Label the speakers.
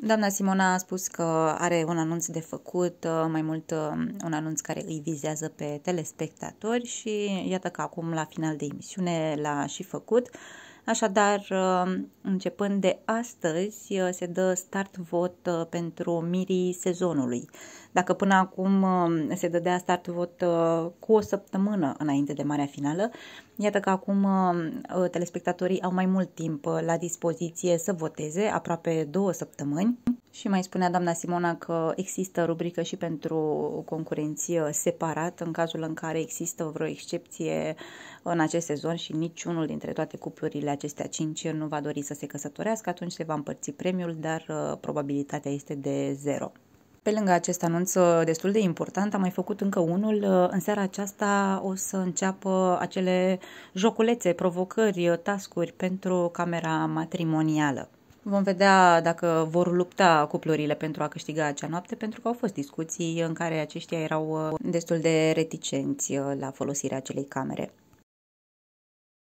Speaker 1: Doamna Simona a spus că are un anunț de făcut, uh, mai mult uh, un anunț care îi vizează pe telespectatori și iată că acum la final de emisiune l-a și făcut. Așadar, uh, începând de astăzi, uh, se dă start vot uh, pentru mirii sezonului. Dacă până acum se dădea start vot cu o săptămână înainte de marea finală, iată că acum telespectatorii au mai mult timp la dispoziție să voteze, aproape două săptămâni. Și mai spunea doamna Simona că există rubrică și pentru concurenție uh, separat în cazul în care există vreo excepție în acest sezon și niciunul dintre toate cuplurile acestea cinci nu va dori să se căsătorească, atunci se va împărți premiul, dar uh, probabilitatea este de zero. Pe lângă acest anunț uh, destul de important, am mai făcut încă unul. În seara aceasta o să înceapă acele joculețe, provocări, tascuri pentru camera matrimonială. Vom vedea dacă vor lupta cuplurile pentru a câștiga acea noapte, pentru că au fost discuții în care aceștia erau uh, destul de reticenți uh, la folosirea acelei camere.